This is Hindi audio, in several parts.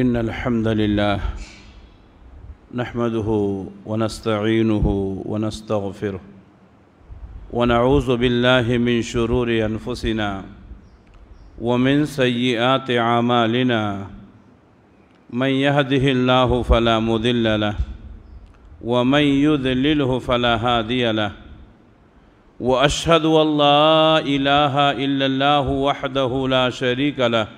إن الحمد لله نحمده ونستعينه ونستغفره ونعوذ بالله من شرور أنفسنا ومن سيئات أعمالنا من يهده الله فلا مضل له ومن يذلله فلا هادي له وأشهد أن لا إله إلا الله وحده لا شريك له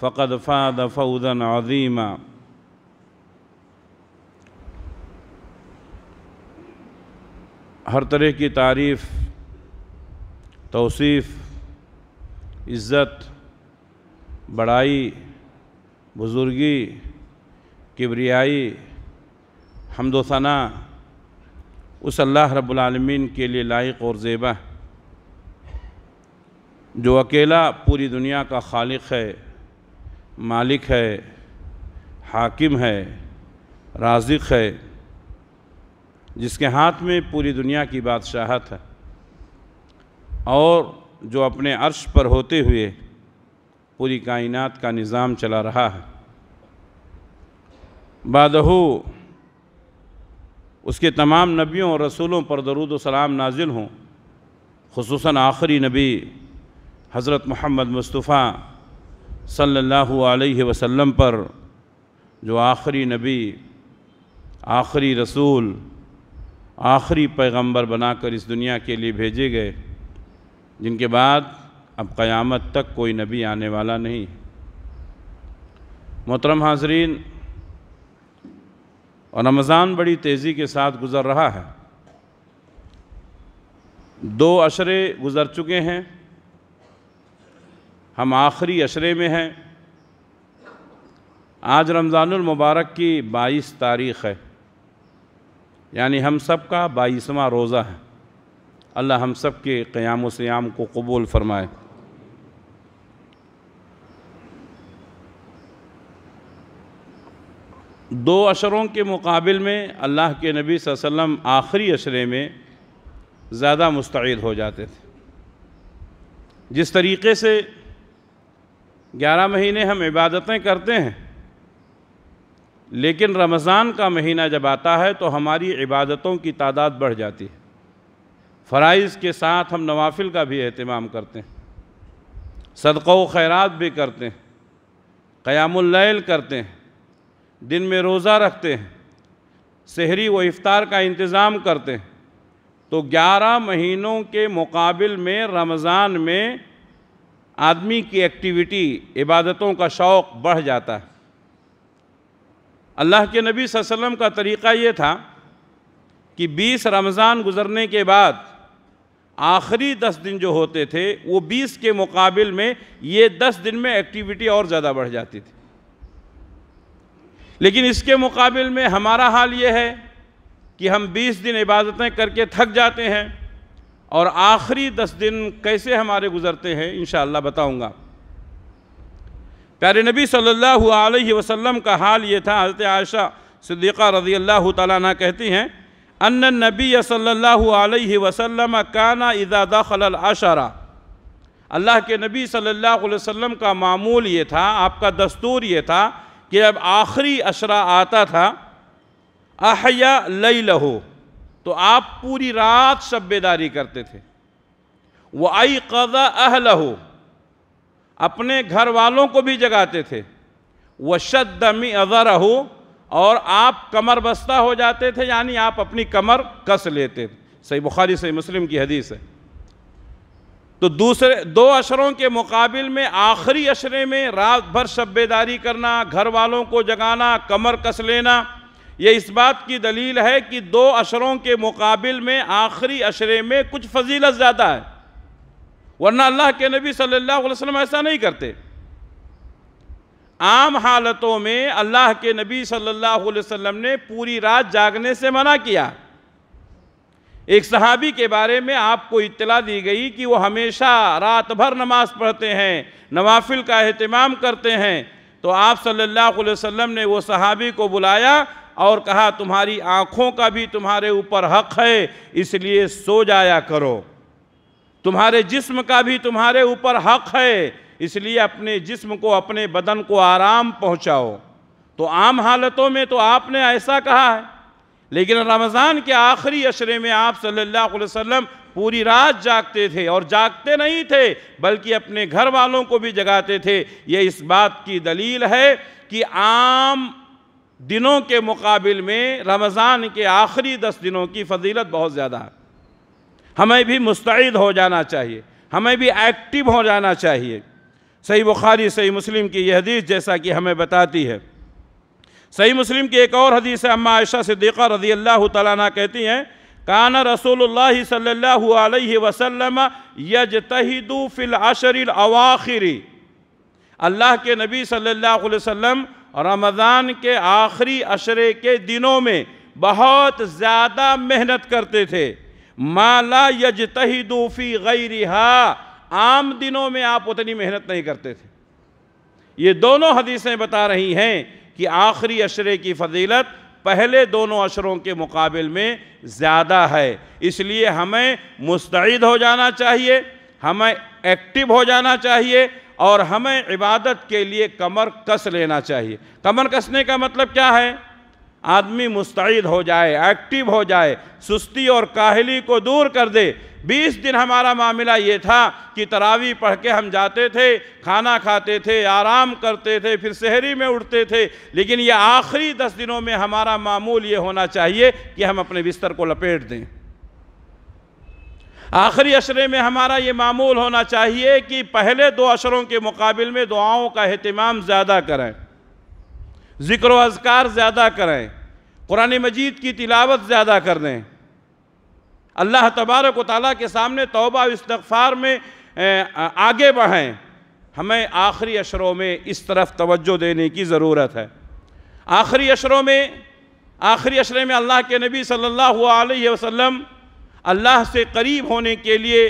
فقد فاد فوزا عظيما हर तरह की तारीफ़ तोसीफ़ इज़्ज़त बड़ाई बुज़ुर्गी किबरियाई हमदोसना उस अल्लाह रब्लमीन के लिए लायक और ज़ेबा जो अकेला पूरी दुनिया का खालिक है मालिक है हाकिम है राजिक है जिसके हाथ में पूरी दुनिया की बादशाहत है और जो अपने अर्श पर होते हुए पूरी कायनात का निज़ाम चला रहा है बादहू उसके तमाम नबियों और रसूलों पर दरुद सलाम नाजिल हों खसूस आखिरी नबी हज़रत मोहम्मद मुस्तफ़ा सल्लल्लाहु अलैहि वसल्लम पर जो आखिरी नबी आखिरी रसूल आखिरी पैगंबर बनाकर इस दुनिया के लिए भेजे गए जिनके बाद अब क़यामत तक कोई नबी आने वाला नहीं मोहतरम हाजरीन और रमज़ान बड़ी तेज़ी के साथ गुज़र रहा है दो अशरे गुज़र चुके हैं हम आखिरी अशरे में हैं आज मुबारक की बाईस तारीख़ है यानी हम सब का बाईसवा रोज़ा है अल्लाह हम सब के क़याम सयाम को कबूल फ़रमाए दो अशरों के मुकाबले में अल्लाह के नबी वसम आखिरी अशरे में ज़्यादा मुस्तद हो जाते थे जिस तरीके से ग्यारह महीने हम इबादतें करते हैं लेकिन रमज़ान का महीना जब आता है तो हमारी इबादतों की तादाद बढ़ जाती है फ़राइज़ के साथ हम नवाफिल का भी अहतमाम करते हैं सदक़ खैरात भी करते हैं क़यामुल्लैल करते हैं दिन में रोज़ा रखते हैं शहरी व इफ़ार का इंतज़ाम करते हैं तो 11 महीनों के मुकाबल में रमज़ान में आदमी की एक्टिविटी इबादतों का शौक़ बढ़ जाता है अल्लाह के नबी वसल्लम का तरीक़ा ये था कि 20 रमज़ान गुज़रने के बाद आखिरी दस दिन जो होते थे वो बीस के मुकाबले में ये दस दिन में एक्टिविटी और ज़्यादा बढ़ जाती थी लेकिन इसके मुकाबले में हमारा हाल ये है कि हम बीस दिन इबादतें करके थक जाते हैं और आखिरी दस दिन कैसे हमारे गुजरते हैं इन बताऊँगा प्यारे नबी सल्लल्लाहु अलैहि वसल्लम का हाल ये था हज़रत आयशा सिद्दीक़ा रजी अल्लाह तला कहती हैं अन नबी सल्लल्लाहु अलैहि वसल्लम काना इजादा खलल आशारा अल्लाह के नबी सल्लल्लाहु अलैहि वसल्लम का मामूल ये था आपका दस्तूर ये था कि अब आखिरी अशरा आता था अहया लई लहो तो आप पूरी रात सब्बेदारी करते थे वह आई कज़ा अहल हो अपने घर वालों को भी जगाते थे वह शदमी अज़र हो और आप कमर बस्ता हो जाते थे यानी आप अपनी कमर कस लेते थे सही बुखारी सही मुस्लिम की हदीस है तो दूसरे दो अशरों के मुकाबले में आखिरी अशरे में रात भर शब्बेदारी करना घर वालों को जगाना कमर कस लेना ये इस बात की दलील है कि दो अशरों के मुकाबल में आखिरी अशरे में कुछ फजीलत ज़्यादा है वरना अल्लाह के नबी सल्लल्लाहु अलैहि वसल्लम ऐसा नहीं करते आम हालतों में अल्लाह के नबी सल्लल्लाहु अलैहि वसल्लम ने पूरी रात जागने से मना किया एक सहाबी के बारे में आपको इत्तला दी गई कि वो हमेशा रात भर नमाज पढ़ते हैं नवाफिल का अहतमाम करते हैं तो आप सल्लल्लाहु अलैहि वसल्लम ने वो सहाबी को बुलाया और कहा तुम्हारी आँखों का भी तुम्हारे ऊपर हक है इसलिए सो जाया करो तुम्हारे जिस्म का भी तुम्हारे ऊपर हक है इसलिए अपने जिस्म को अपने बदन को आराम पहुंचाओ तो आम हालतों में तो आपने ऐसा कहा है लेकिन रमज़ान के आखिरी अशरे में आप सल्लल्लाहु अलैहि वसल्लम पूरी रात जागते थे और जागते नहीं थे बल्कि अपने घर वालों को भी जगाते थे ये इस बात की दलील है कि आम दिनों के मुकाबले में रमज़ान के आखिरी दस दिनों की फजीलत बहुत ज़्यादा है हमें भी मुस्तैद हो जाना चाहिए हमें भी एक्टिव हो जाना चाहिए सही बुखारी सही मुस्लिम की यह हदीस जैसा कि हमें बताती है सही मुस्लिम की एक और हदीस है अम्मा आयशा सिद्दीक़ा रजी अल्लाह तला कहती हैं कान रसूल सल्ला वसलम यज तहिदू फिल अशर अवाखिरी अल्लाह के नबी सल्लल्लाहु अलैहि वसल्लम रमज़ान के आखिरी अशरे के दिनों में बहुत ज़्यादा मेहनत करते थे माला यजतहीदूफ़ी गई रिहा आम दिनों में आप उतनी मेहनत नहीं करते थे ये दोनों हदीसें बता रही हैं कि आखिरी अशरे की फजीलत पहले दोनों अशरों के मुकाबले में ज़्यादा है इसलिए हमें मुस्तैद हो जाना चाहिए हमें एक्टिव हो जाना चाहिए और हमें इबादत के लिए कमर कस लेना चाहिए कमर कसने का मतलब क्या है आदमी मुस्तैद हो जाए एक्टिव हो जाए सुस्ती और काहली को दूर कर दे बीस दिन हमारा मामला ये था कि तरावी पढ़ के हम जाते थे खाना खाते थे आराम करते थे फिर शहरी में उठते थे लेकिन ये आखिरी दस दिनों में हमारा मामूल ये होना चाहिए कि हम अपने बिस्तर को लपेट दें आखिरी अशरे में हमारा ये मामूल होना चाहिए कि पहले दो अशरों के मुकाबले में दुआओं का अहतमाम ज़्यादा करें ज़िक्र अजकार ज़्यादा करें कुरान मजीद की तिलावत ज़्यादा कर दें अल्लाह तबारक ताली के सामने तोबा इस्तफ़ार में आगे बढ़ें हमें आखिरी अशरों में इस तरफ तवज्जो देने की ज़रूरत है आखिरी अशरों में आखिरी अशरे में अल्लाह के नबी सल्लल्लाहु अलैहि वसल्लम अल्लाह से करीब होने के लिए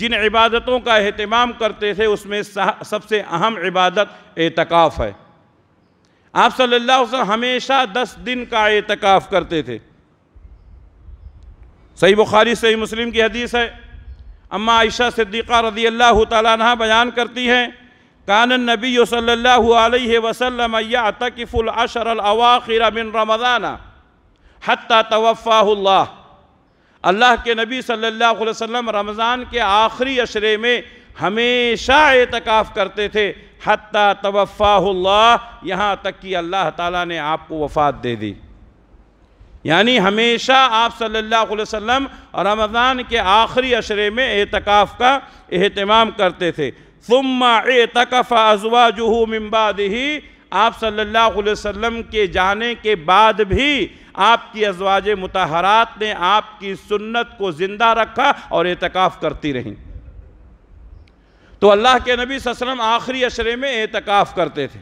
जिन इबादतों का अहतमाम करते थे उसमें सबसे अहम इबादत एतकाफ़ है आप सल्लल्लाहु अलैहि वसल्लम हमेशा दस दिन का एतकाफ़ करते थे सही बुखारी सही मुस्लिम की हदीस है अम्मा आयशा सिद्दीक़ा रदी अल्लाह तह बयान करती हैं कान नबी सल्ला वसलम तकफ़ुल अशर अवाखिर बिन रमज़ाना हती तवफ़ा अल्लाह के नबी सल्लल्लाहु अलैहि वसल्लम रमज़ान के आखिरी अशरे में हमेशा एतकाफ़ करते थे हती तवफ़ाहुल्ला यहाँ तक कि अल्लाह ताला ने आपको वफ़ात दे दी यानी हमेशा आप सल्लल्लाहु अलैहि वसल्लम रमज़ान के आखिरी अशरे में एतकाफ़ का अहतमाम करते थे सुम्मा एतकफ़ अजवा जुहू दही आप सल्लल्लाहु अलैहि वसल्लम के जाने के बाद भी आपकी अजवाज मतहरात ने आपकी सुन्नत को ज़िंदा रखा और एतकाफ़ करती रहीं तो अल्लाह के नबी वसम आखिरी अशरे में एतकाफ़ करते थे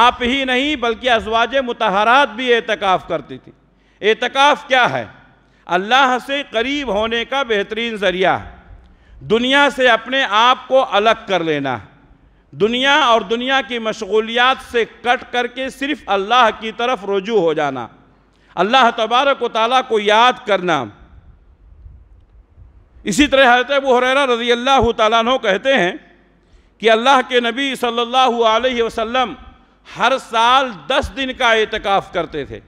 आप ही नहीं बल्कि अजवाज मतहरात भी एतकाफ़ करती थी एतकाफ़ क्या है अल्लाह से करीब होने का बेहतरीन ज़रिया दुनिया से अपने आप को अलग कर लेना है दुनिया और दुनिया की मशगूलियात से कट करके सिर्फ अल्लाह की तरफ रुजू हो जाना अल्लाह तबारक वाली को याद करना इसी तरह हजरत अबू हुरैरा रजी अल्लाह तु कहते हैं कि अल्लाह के नबी सल्लल्लाहु अलैहि वसल्लम हर साल दस दिन का एतकाफ़ करते थे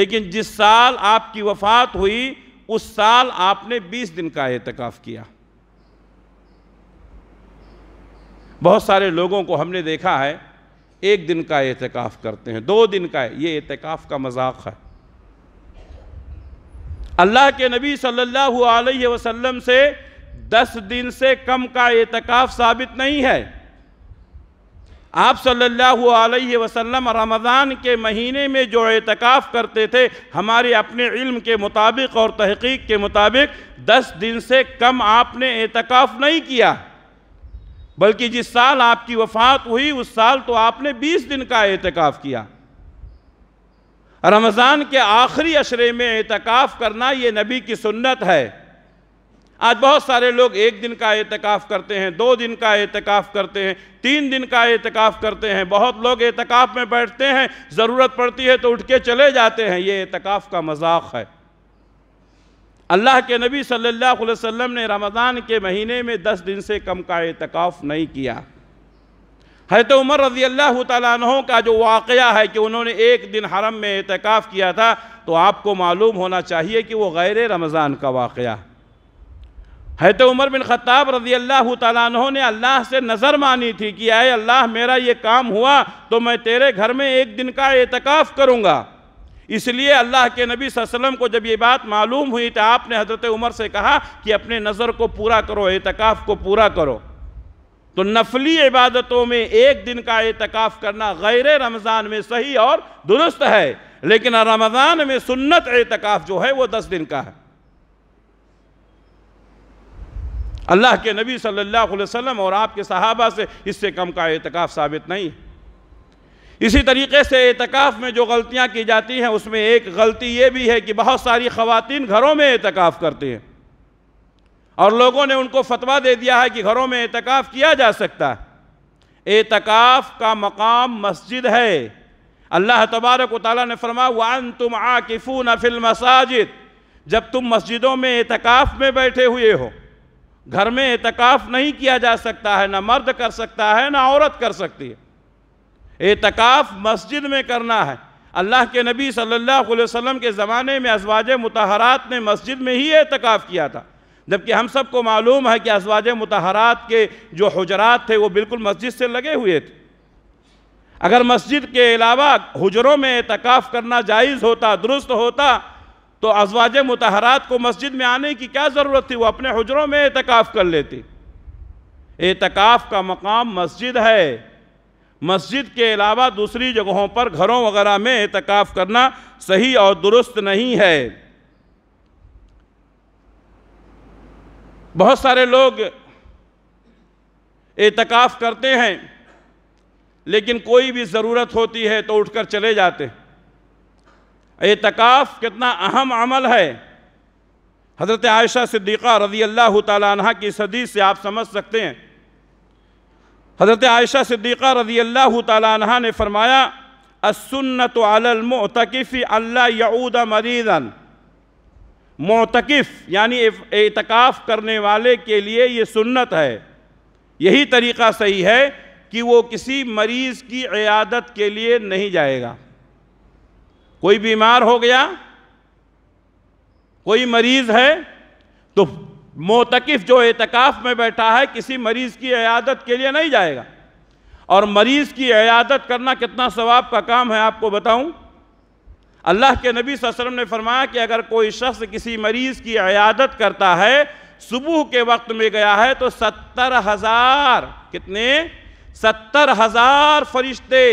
लेकिन जिस साल आपकी वफ़ात हुई उस साल आपने बीस दिन का एहतिकाफ़ किया बहुत सारे लोगों को हमने देखा है एक दिन का एहतिकाफ़ करते हैं दो दिन का है ये एहतिकाफ़ का मजाक है अल्लाह के नबी सल्लल्लाहु अलैहि वसल्लम से दस दिन से कम का एहतिकाफ़ साबित नहीं है आप सल्लल्लाहु अलैहि वसल्लम रमज़ान के महीने में जो एहतिकाफ करते थे हमारे अपने इल्म के मुताबिक और तहकीक के मुताबिक दस दिन से कम आपने एहतिकाफ नहीं किया बल्कि जिस साल आपकी वफात हुई उस साल तो आपने 20 दिन का एहतिकाफ़ किया रमज़ान के आखिरी अशरे में एहतिकाफ़ करना ये नबी की सुन्नत है आज बहुत सारे लोग एक दिन का एहतिकाफ़ करते हैं दो दिन का एहतिकाफ़ करते हैं तीन दिन का एहतिकाफ़ करते हैं बहुत लोग एहतिकाफ़ में बैठते हैं ज़रूरत पड़ती है तो उठ के चले जाते हैं ये एहतिकाफ़ का मजाक है अल्लाह के नबी सल्लल्लाहु अलैहि वसल्लम ने रमज़ान के महीने में दस दिन से कम का एतकाफ़ नहीं किया है तो उमर रजी अल्लाह तहों का जो वाक़ है कि उन्होंने एक दिन हरम में एतकाफ़ किया था तो आपको मालूम होना चाहिए कि वो गैर रमज़ान का वाक़ है तो उमर बिन ख़त्ताब रजी अल्लाह तहों ने अल्लाह से नज़र मानी थी कि आए अल्लाह मेरा ये काम हुआ तो मैं तेरे घर में एक दिन का एतकाफ़ करूँगा इसलिए अल्लाह के नबी वसल्लम को जब ये बात मालूम हुई तो आपने हज़रत उमर से कहा कि अपने नज़र को पूरा करो एतकाफ़ को पूरा करो तो नफली इबादतों में एक दिन का एतकाफ़ करना गैर रमज़ान में सही और दुरुस्त है लेकिन रमज़ान में सुन्नत एतकाफ़ जो है वह दस दिन का है अल्लाह के नबी सल्लल्लाहु अलैहि वसल्लम और आपके सहाबा से इससे कम का एतकाफ़ साबित नहीं है इसी तरीके से एतकाफ़ में जो गलतियाँ की जाती हैं उसमें एक गलती ये भी है कि बहुत सारी खवतिन घरों में एतकाफ़ करती हैं और लोगों ने उनको फतवा दे दिया है कि घरों में एतकाफ़ किया जा सकता है एतकाफ़ का मकाम मस्जिद है अल्लाह तबारक ताली ने फरमा वन तुम आकिफून फिल मसाजिद जब तुम मस्जिदों में एतकाफ़ में बैठे हुए हो घर में एतकाफ़ नहीं किया जा सकता है ना मर्द कर सकता है ना औरत कर सकती है एतकाफ़ मस्जिद में करना है अल्लाह के नबी सल्लल्लाहु अलैहि वसल्लम के ज़माने में अजवाज मतहरात ने मस्जिद में ही एतकाफ़ किया था जबकि हम सबको मालूम है कि अजवाज मतहरात के जो हजरात थे वो बिल्कुल मस्जिद से लगे हुए थे अगर मस्जिद के अलावा हजरों में एतकाफ़ करना जायज़ होता दुरुस्त होता तो अजवाज मतहरात को मस्जिद में आने की क्या ज़रूरत थी वो अपने हजरों में एतकाफ़ कर लेते एतकाफ़ का मकाम मस्जिद है मस्जिद के अलावा दूसरी जगहों पर घरों वगैरह में एहतिकाफ करना सही और दुरुस्त नहीं है बहुत सारे लोग एहतिकाफ करते हैं लेकिन कोई भी ज़रूरत होती है तो उठकर चले जाते एहतिकाफ कितना अहम अमल है हज़रत आयशा सिद्दीक़ा रज़ी अल्लाह तह की सदी से आप समझ सकते हैं हज़रत आयशा सिद्दीक़ा रज़ी अल्लाह तह ने फरमाया असन्नत अलमतकफ़ अल्ला यऊद मरीज़न मोतकफ़ यानी एतकाफ़ करने वाले के लिए ये सुन्नत है यही तरीक़ा सही है कि वो किसी मरीज़ की अयादत के लिए नहीं जाएगा कोई बीमार हो गया कोई मरीज़ है तो मोतकफ जो एतकाफ़ में बैठा है किसी मरीज़ की अयादत के लिए नहीं जाएगा और मरीज़ की अयादत करना कितना सवाब का काम है आपको बताऊं अल्लाह के नबी वसम ने फरमाया कि अगर कोई शख्स किसी मरीज़ की अयादत करता है सुबह के वक्त में गया है तो सत्तर हज़ार कितने सत्तर हज़ार फरिश्ते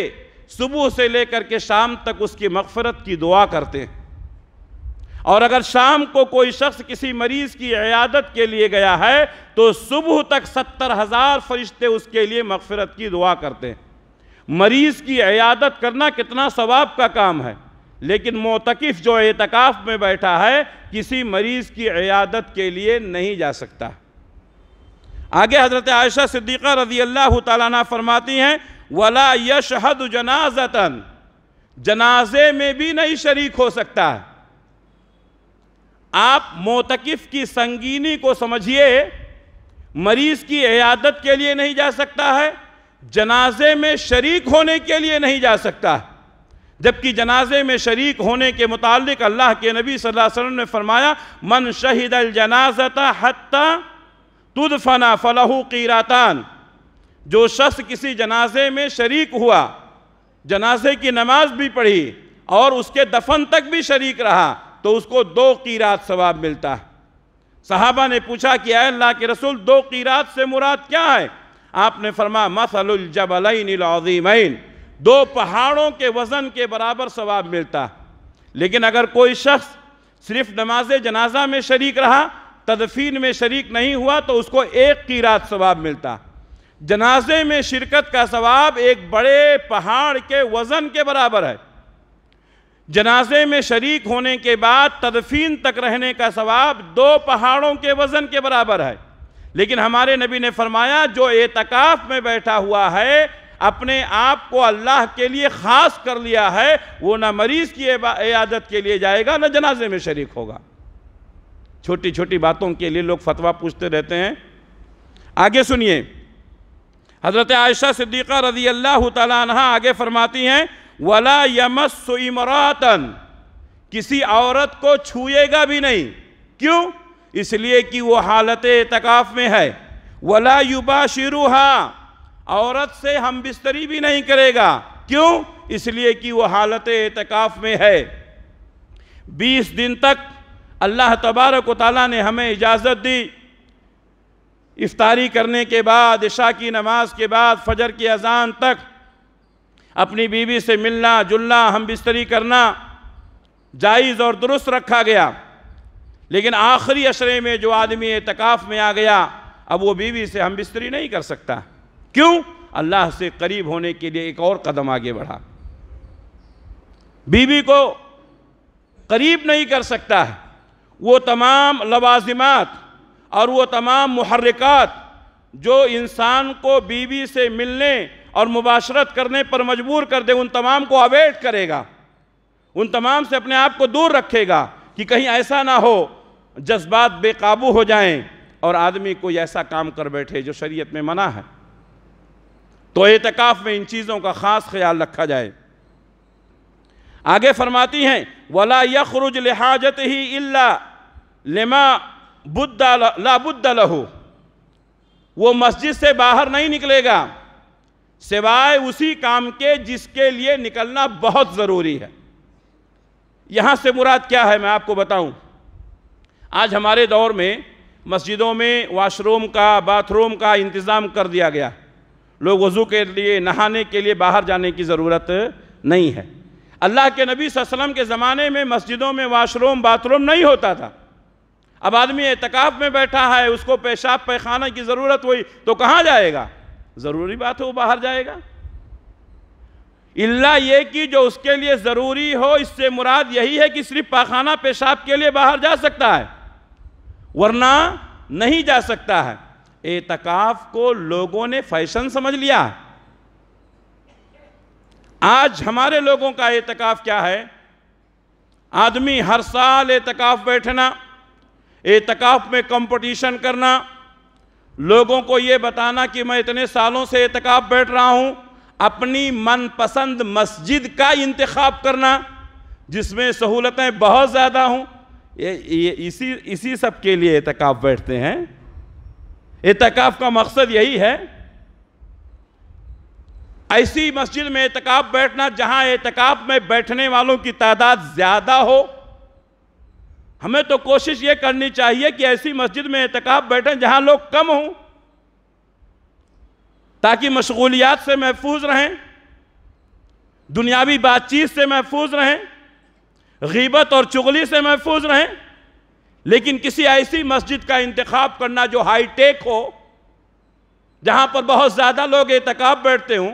सुबह से लेकर के शाम तक उसकी मगफरत की दुआ करते हैं और अगर शाम को कोई शख्स किसी मरीज की अयादत के लिए गया है तो सुबह तक सत्तर हज़ार फरिश्ते उसके लिए मगफरत की दुआ करते हैं मरीज की अयादत करना कितना सवाब का काम है लेकिन मोतकफ़ जो एतकाफ़ में बैठा है किसी मरीज़ की अयादत के लिए नहीं जा सकता आगे हज़रत आयशा सिद्दीक़ा रजी अल्लाह तला फरमाती हैं वला यशहद जनाजतन जनाजे में भी नहीं शरीक हो सकता है आप मोतकफ़ की संगीनी को समझिए मरीज की अयादत के लिए नहीं जा सकता है जनाजे में शरीक होने के लिए नहीं जा सकता है जबकि जनाजे में शरीक होने के मुतालिक अल्लाह के नबी सल्लल्लाहु अलैहि वसल्लम ने फरमाया मन शहीद अल जनाजता हत्ता तुदफना फलहू कीरातान जो शख्स किसी जनाजे में शरीक हुआ जनाजे की नमाज भी पढ़ी और उसके दफन तक भी शरीक रहा तो उसको दो कीरात सवाब मिलता है साहबा ने पूछा कि अल्लाह के रसूल दो कीरात से मुराद क्या है आपने फरमा मसलजबलज़ीमैन दो पहाड़ों के वज़न के बराबर सवाब मिलता लेकिन अगर कोई शख्स सिर्फ नमाज जनाजा में शरीक रहा तदफीन में शरीक नहीं हुआ तो उसको एक कीरात सवाब मिलता जनाजे में शिरकत का सवाब एक बड़े पहाड़ के वज़न के बराबर है जनाजे में शरीक होने के बाद तदफीन तक रहने का सवाब दो पहाड़ों के वज़न के बराबर है लेकिन हमारे नबी ने फरमाया जो एतकाफ़ में बैठा हुआ है अपने आप को अल्लाह के लिए ख़ास कर लिया है वो ना मरीज़ की इयादत के लिए जाएगा ना जनाजे में शरीक होगा छोटी छोटी बातों के लिए लोग फतवा पूछते रहते हैं आगे सुनिए हज़रत आयशा सिद्दीक़ा रज़ी अल्लाह तला आगे फरमाती हैं वला यमस इमरातन किसी औरत को छूएगा भी नहीं क्यों इसलिए कि वो हालत एतकाफ़ में है वला युबा शिरुहा औरत से हम बिस्तरी भी नहीं करेगा क्यों इसलिए कि वो हालत एतकाफ़ में है बीस दिन तक अल्लाह तबारक ताली ने हमें इजाज़त दी इफ्तारी करने के बाद इशा की नमाज के बाद फजर की अजान तक अपनी बीवी से मिलना जुलना हम बिस्तरी करना जायज़ और दुरुस्त रखा गया लेकिन आखिरी अशरे में जो आदमी एतकाफ़ में आ गया अब वो बीवी से हम बिस्तरी नहीं कर सकता क्यों अल्लाह से करीब होने के लिए एक और कदम आगे बढ़ा बीवी को करीब नहीं कर सकता है वो तमाम लवाजिमत और वो तमाम महरिकात जो इंसान को बीवी से मिलने और मुबाशरत करने पर मजबूर कर दे उन तमाम को अवेट करेगा उन तमाम से अपने आप को दूर रखेगा कि कहीं ऐसा ना हो जज्बात बेकाबू हो जाएं और आदमी कोई ऐसा काम कर बैठे जो शरीयत में मना है तो एहतिकाफ में इन चीज़ों का ख़ास ख्याल रखा जाए आगे फरमाती हैं वला यखरुज लिहाजत ही इल्ला लिमा बुद्दा ला लहू वो मस्जिद से बाहर नहीं निकलेगा सिवाय उसी काम के जिसके लिए निकलना बहुत ज़रूरी है यहाँ से मुराद क्या है मैं आपको बताऊँ आज हमारे दौर में मस्जिदों में वाशरूम का बाथरूम का इंतज़ाम कर दिया गया लोग वज़ू के लिए नहाने के लिए बाहर जाने की ज़रूरत नहीं है अल्लाह के नबी वसम के ज़माने में मस्जिदों में वाशरूम बाथरूम नहीं होता था अब आदमी एतकाफ़ में बैठा है उसको पेशाब पैखाना की ज़रूरत हुई तो कहाँ जाएगा ज़रूरी बात है वो बाहर जाएगा इल्ला ये कि जो उसके लिए ज़रूरी हो इससे मुराद यही है कि सिर्फ पाखाना पेशाब के लिए बाहर जा सकता है वरना नहीं जा सकता है एतकाफ को लोगों ने फैशन समझ लिया आज हमारे लोगों का एतकाफ क्या है आदमी हर साल एतकाफ बैठना एतकाफ में कंपटीशन करना लोगों को ये बताना कि मैं इतने सालों से एहतकाब बैठ रहा हूँ अपनी मनपसंद मस्जिद का इंतखब करना जिसमें सहूलतें बहुत ज़्यादा हों ये, ये इसी इसी सब के लिए एहतकाब बैठते हैं एहतकाब का मकसद यही है ऐसी मस्जिद में एहतकाब बैठना जहाँ एहतकाब में बैठने वालों की तादाद ज़्यादा हो हमें तो कोशिश ये करनी चाहिए कि ऐसी मस्जिद में एहतकाब बैठें जहां लोग कम हों ताकि मशगूलियात से महफूज रहें दुनियावी बातचीत से महफूज रहें गीबत और चुगली से महफूज रहें लेकिन किसी ऐसी मस्जिद का इंतखब करना जो हाई टेक हो जहाँ पर बहुत ज़्यादा लोग एहतकाब बैठते हों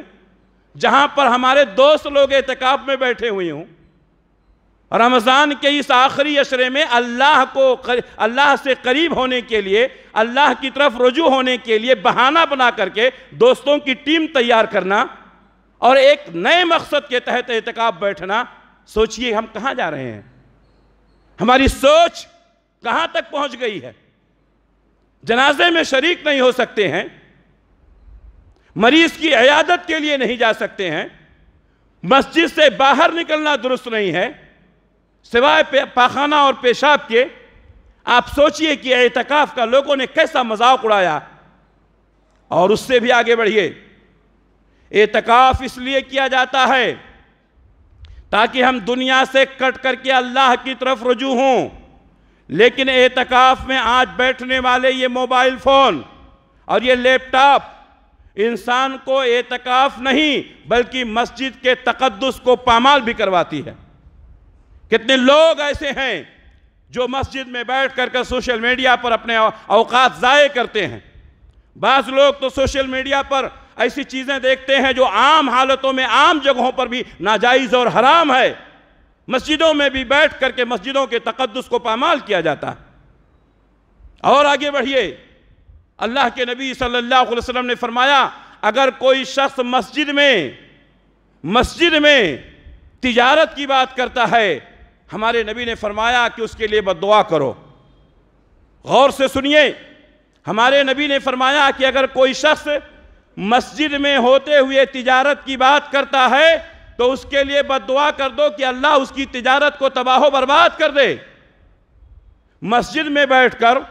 जहाँ पर हमारे दोस्त लोग एहतिकाब में बैठे हुए हों रमज़ान के इस आखिरी अशरे में अल्लाह को कर, अल्लाह से करीब होने के लिए अल्लाह की तरफ रुजू होने के लिए बहाना बना करके दोस्तों की टीम तैयार करना और एक नए मकसद के तहत एहतिकाब बैठना सोचिए हम कहाँ जा रहे हैं हमारी सोच कहाँ तक पहुँच गई है जनाजे में शरीक नहीं हो सकते हैं मरीज की अयादत के लिए नहीं जा सकते हैं मस्जिद से बाहर निकलना दुरुस्त नहीं है सिवाय पाखाना और पेशाब के आप सोचिए कि एहतकाफ का लोगों ने कैसा मजाक उड़ाया और उससे भी आगे बढ़िए एहतकाफ इसलिए किया जाता है ताकि हम दुनिया से कट करके अल्लाह की तरफ रजू हों लेकिन एहतकाफ में आज बैठने वाले ये मोबाइल फ़ोन और ये लैपटॉप इंसान को एहतकाफ नहीं बल्कि मस्जिद के तकदस को पामाल भी करवाती है कितने लोग ऐसे हैं जो मस्जिद में बैठ कर कर सोशल मीडिया पर अपने अवकात ज़ाय करते हैं बाज़ लोग तो सोशल मीडिया पर ऐसी चीज़ें देखते हैं जो आम हालतों में आम जगहों पर भी नाजायज़ और हराम है मस्जिदों में भी बैठ करके मस्जिदों के तकदस को पामाल किया जाता है और आगे बढ़िए अल्लाह के नबी सल्लल्लाहु अलैहि वसल्लम ने फरमाया अगर कोई शख्स मस्जिद में मस्जिद में तिजारत की बात करता है हमारे नबी ने फरमाया कि उसके लिए दुआ करो गौर से सुनिए हमारे नबी ने फरमाया कि अगर कोई शख्स मस्जिद में होते हुए तिजारत की बात करता है तो उसके लिए दुआ कर दो कि अल्लाह उसकी तिजारत को तबाह बर्बाद कर दे मस्जिद में बैठकर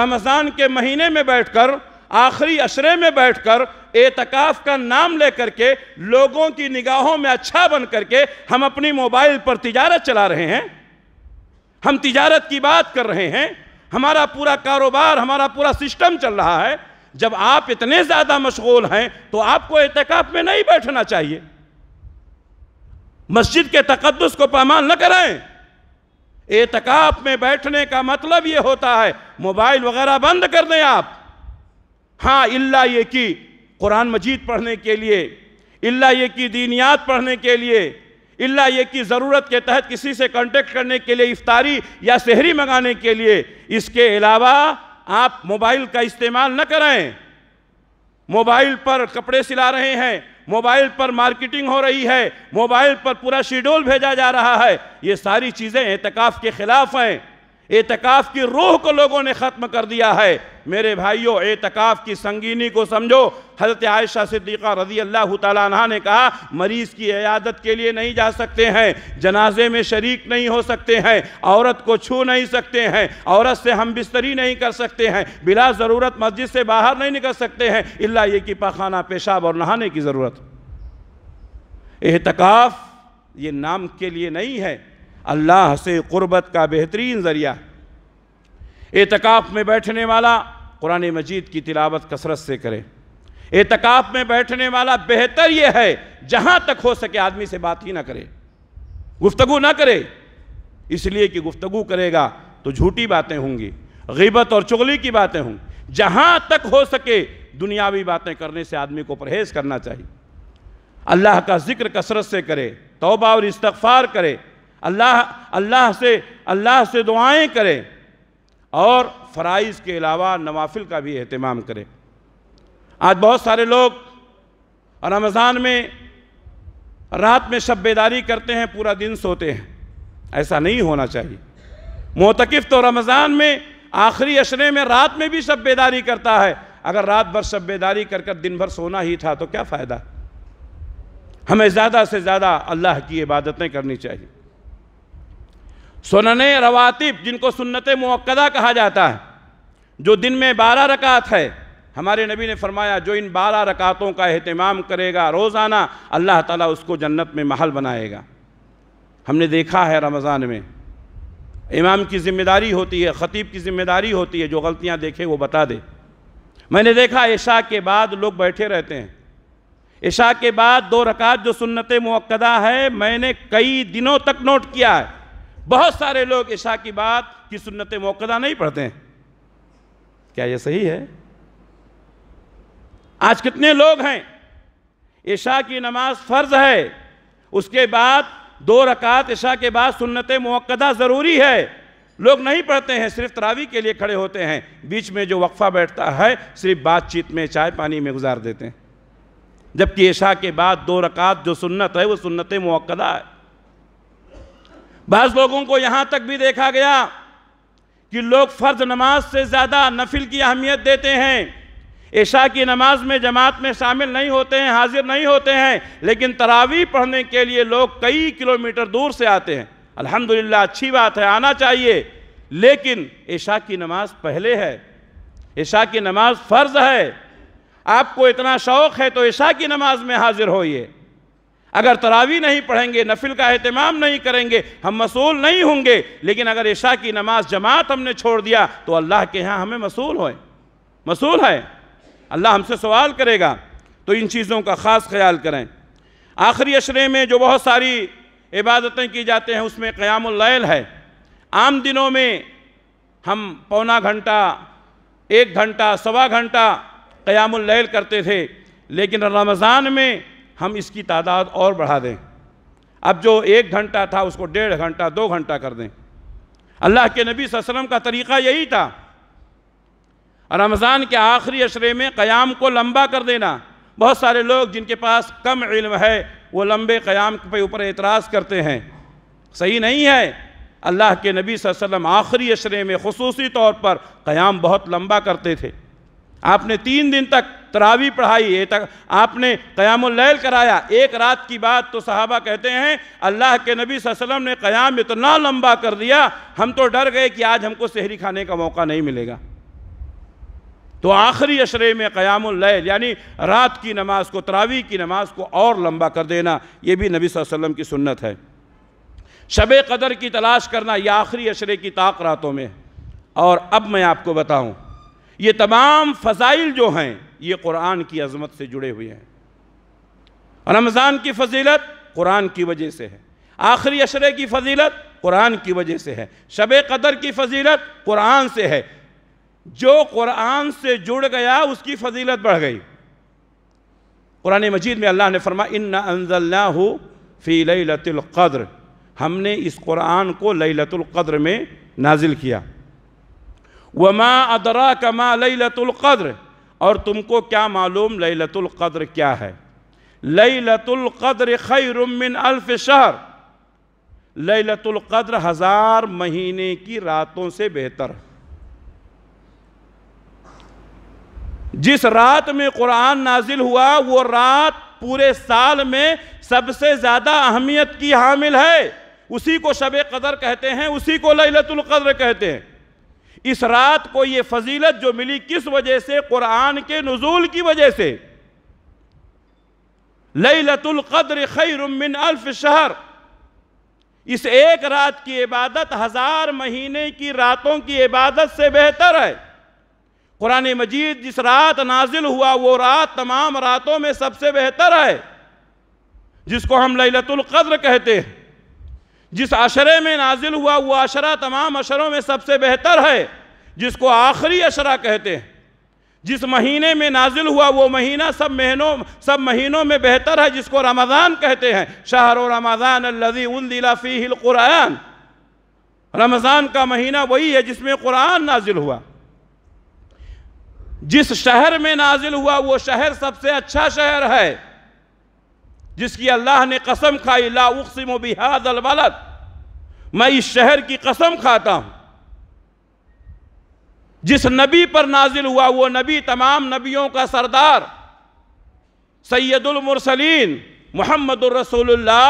रमज़ान के महीने में बैठकर आखिरी अशरे में बैठकर एतकाफ का नाम लेकर के लोगों की निगाहों में अच्छा बन करके हम अपनी मोबाइल पर तिजारत चला रहे हैं हम तिजारत की बात कर रहे हैं हमारा पूरा कारोबार हमारा पूरा सिस्टम चल रहा है जब आप इतने ज़्यादा मशगूल हैं तो आपको एतकाफ़ में नहीं बैठना चाहिए मस्जिद के तकदस को पामान न करें एतकाफ में बैठने का मतलब ये होता है मोबाइल वगैरह बंद कर दें आप हाँ इल्ला ये कि कुरान मजीद पढ़ने के लिए इल्ला ये कि दीनियात पढ़ने के लिए इल्ला ये कि ज़रूरत के तहत किसी से कांटेक्ट करने के लिए इफ्तारी या शहरी मंगाने के लिए इसके अलावा आप मोबाइल का इस्तेमाल न करें मोबाइल पर कपड़े सिला रहे हैं मोबाइल पर मार्केटिंग हो रही है मोबाइल पर पूरा शेड्यूल भेजा जा रहा है ये सारी चीज़ें एहतिकाफ के ख़िलाफ़ हैं एतकाफ़ की रूह को लोगों ने ख़त्म कर दिया है मेरे भाइयों एतकाफ़ की संगीनी को समझो हज़रत आयशा सिद्दीक़ा रजी अल्लाह तह ने कहा मरीज़ की अयादत के लिए नहीं जा सकते हैं जनाजे में शरीक नहीं हो सकते हैं औरत को छू नहीं सकते हैं औरत से हम बिस्तरी नहीं कर सकते हैं बिला ज़रूरत मस्जिद से बाहर नहीं निकल सकते हैं इल्ला ये कि पाखाना पेशाब और नहाने की ज़रूरत एहतकाफ़ ये नाम के लिए नहीं है अल्लाह से क़ुरबत का बेहतरीन ज़रिया एतकाफ़ में बैठने वाला कुरान मजीद की तिलावत कसरत से करे एतकाफ़ में बैठने वाला बेहतर यह है जहाँ तक हो सके आदमी से बात ही ना करे गुफ्तगु ना करे इसलिए कि गुफ्तगु करेगा तो झूठी बातें होंगी गिबत और चुगली की बातें होंगी जहाँ तक हो सके दुनियावी बातें करने से आदमी को परहेज़ करना चाहिए अल्लाह का जिक्र कसरत से करे तोबा और इस्तफ़ार करे अल्लाह अल्लाह से अल्लाह से दुआएं करें और फ़राइज़ के अलावा नवाफिल का भी अहतमाम करें आज बहुत सारे लोग रमज़ान में रात में शब बेदारी करते हैं पूरा दिन सोते हैं ऐसा नहीं होना चाहिए मोतकफ़ तो रमज़ान में आखिरी अशरे में रात में भी शब बेदारी करता है अगर रात भर शब बेदारी कर कर दिन भर सोना ही था तो क्या फ़ायदा हमें ज़्यादा से ज़्यादा अल्लाह की इबादतें करनी चाहिए सुनन रवातिब जिनको सुन्नत मक्दा कहा जाता है जो दिन में बारह रकात है हमारे नबी ने फरमाया जो इन बारह रकातों का अहतमाम करेगा रोज़ाना अल्लाह ताला उसको जन्नत में महल बनाएगा हमने देखा है रमज़ान में इमाम की ज़िम्मेदारी होती है ख़तीब की ज़िम्मेदारी होती है जो गलतियाँ देखे वो बता दे मैंने देखा ऐशा के बाद लोग बैठे रहते हैं ऐशा के बाद दो रकात जो सुन्नत मक्दा है मैंने कई दिनों तक नोट किया है बहुत सारे लोग ईशा की बात की सुन्नत मौकदा नहीं पढ़ते हैं क्या यह सही है आज कितने लोग हैं ईशा की नमाज फ़र्ज है उसके बाद दो रकात ईशा के बाद सुन्नत मौकदा ज़रूरी है लोग नहीं पढ़ते हैं सिर्फ तरावी के लिए खड़े होते हैं बीच में जो वक्फ़ा बैठता है सिर्फ बातचीत में चाय पानी में गुजार देते हैं जबकि ईशा के बाद दो रकात जो सुन्नत है वो सुन्नत मौकदा है बस लोगों को यहाँ तक भी देखा गया कि लोग फ़र्ज नमाज से ज़्यादा नफिल की अहमियत देते हैं ऐशा की नमाज में जमात में शामिल नहीं होते हैं हाजिर नहीं होते हैं लेकिन तरावी पढ़ने के लिए लोग कई किलोमीटर दूर से आते हैं अल्हम्दुलिल्लाह अच्छी बात है आना चाहिए लेकिन ऐशा की नमाज पहले है ऐशा की नमाज फ़र्ज़ है आपको इतना शौक़ है तो ऐशा की नमाज में हाजिर होइए अगर तरावी नहीं पढ़ेंगे नफिल का अहतमाम नहीं करेंगे हम मसूल नहीं होंगे लेकिन अगर ईशा की नमाज जमात हमने छोड़ दिया तो अल्लाह के यहाँ हमें मसूल होए मसूल है अल्लाह हमसे सवाल करेगा तो इन चीज़ों का ख़ास ख्याल करें आखिरी अशरे में जो बहुत सारी इबादतें की जाते हैं उसमें क्यामल है आम दिनों में हम पौना घंटा एक घंटा सवा घंटा क़यामल करते थे लेकिन रमज़ान में हम इसकी तादाद और बढ़ा दें अब जो एक घंटा था उसको डेढ़ घंटा दो घंटा कर दें अल्लाह के नबी वसम का तरीक़ा यही था रमज़ान के आखिरी अशरे में क़याम को लंबा कर देना बहुत सारे लोग जिनके पास कम इल्म है वो लंबे क़याम के ऊपर एतराज़ करते हैं सही नहीं है अल्लाह के नबी वसम आखिरी अशरे में खसूसी तौर पर क़याम बहुत लंबा करते थे आपने तीन दिन तक तरावी पढ़ाई ये तक आपने क़यामल कराया एक रात की बात तो साहबा कहते हैं अल्लाह के नबी वसल्लम ने क़याम इतना लंबा कर दिया हम तो डर गए कि आज हमको शहरी खाने का मौका नहीं मिलेगा तो आखिरी अशरे में क़यामल यानी रात की नमाज को तरावी की नमाज को और लंबा कर देना ये भी नबी वसल्लम की सुन्नत है शब कदर की तलाश करना यह आखिरी अशरे की ताक रातों में और अब मैं आपको बताऊं ये तमाम फ़जाइल जो हैं ये कुरान की अजमत से जुड़े हुए हैं रमज़ान की फजीलत कुरान की वजह से है आखिरी अशरे की फजीलत कुरान की वजह से है शब कदर की फजीलत कुरान से है जो कुरान से जुड़ गया उसकी फजीलत बढ़ गई कुरान मजीद में अल्लाह ने फरमा इन अनजल्ला फ़ी लतुल्क़द्र हमने इस कुरान को लई लतुल्क़द्र में नाजिल किया वमा अदरा कमा लतुल्क़द्र और तुमको क्या मालूम लतुल्क़द्र क्या है लतुल्क़द्र खैरमिन अल्फ शहर लतुल्क़द्र हज़ार महीने की रातों से बेहतर जिस रात में कुरान नाजिल हुआ वो रात पूरे साल में सबसे ज़्यादा अहमियत की हामिल है उसी को शब कदर कहते हैं उसी को लतुल्क़द्र कहते हैं इस रात को ये फजीलत जो मिली किस वजह से कुरान के नजूल की वजह से लई लतुल्क़द्र खैरमिन अल्फ शहर इस एक रात की इबादत हजार महीने की रातों की इबादत से बेहतर है कुरान मजीद जिस रात नाजिल हुआ वो रात तमाम रातों में सबसे बेहतर है जिसको हम लतुल्क़द्र कहते हैं जिस आशरे में नाजिल हुआ वो आशरा तमाम अशरों में सबसे बेहतर है जिसको आखिरी अशरा कहते हैं जिस महीने में नाजिल हुआ वो महीना सब महीनों सब महीनों में बेहतर है जिसको रमज़ान कहते हैं शाहर रमज़ान अल्लज़ी उनदिला फ़ीहिल कुरान रमज़ान का महीना वही है जिसमें कुरान नाजिल हुआ जिस शहर में नाजिल हुआ वो शहर सबसे अच्छा शहर है जिसकी अल्लाह ने कसम खाई लाउकसम बिहाद अलबलद मैं इस शहर की कसम खाता हूँ जिस नबी पर नाजिल हुआ वो नबी तमाम नबियों का सरदार सैदुलमरसलिन मोहम्मद रसोल्ला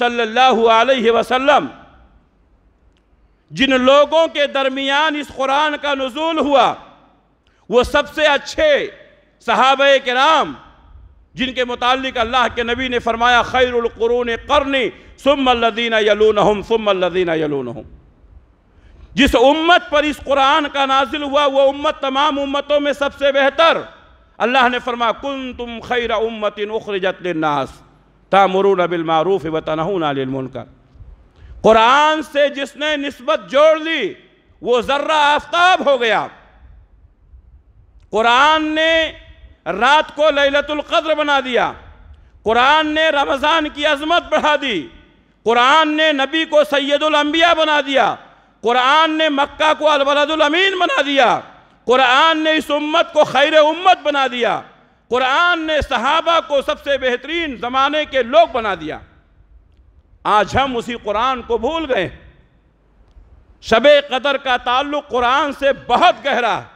सल्लल्लाहु अलैहि वसल्लम जिन लोगों के दरमियान इस कुरान का नजूल हुआ वो सबसे अच्छे सहाब के नाम जिनके मुतालिक अल्लाह के नबी ने फरमाया खैरक़रून करनी सुमल्लिन यलून हम सुमल्लिन यलून हम जिस उम्मत पर इस कुरान का नाजिल हुआ वह उम्मत तमाम उम्मतों में सबसे बेहतर अल्लाह ने फरमा कुन तुम खैर उम्मतिन उखरजत नास तामरून बिलमारूफ़ वतनकर कुरान से जिसने नस्बत जोड़ ली वो ज़र्रा आफ्ताब हो गया कुरान ने रात को ललतुल कद्र बना दिया कुरान ने रमज़ान की अजमत बढ़ा दी कुरान ने नबी को सैदुलम्बिया बना दिया कुरान ने मक्का को अलवलदुलमीन बना दिया कुरान ने इस उम्मत को खैर उम्मत बना दिया कुरान ने सहाबा को सबसे बेहतरीन ज़माने के लोग बना दिया आज हम उसी कुरान को भूल गए शब कदर का ताल्लुक़ कुरान से बहुत गहरा है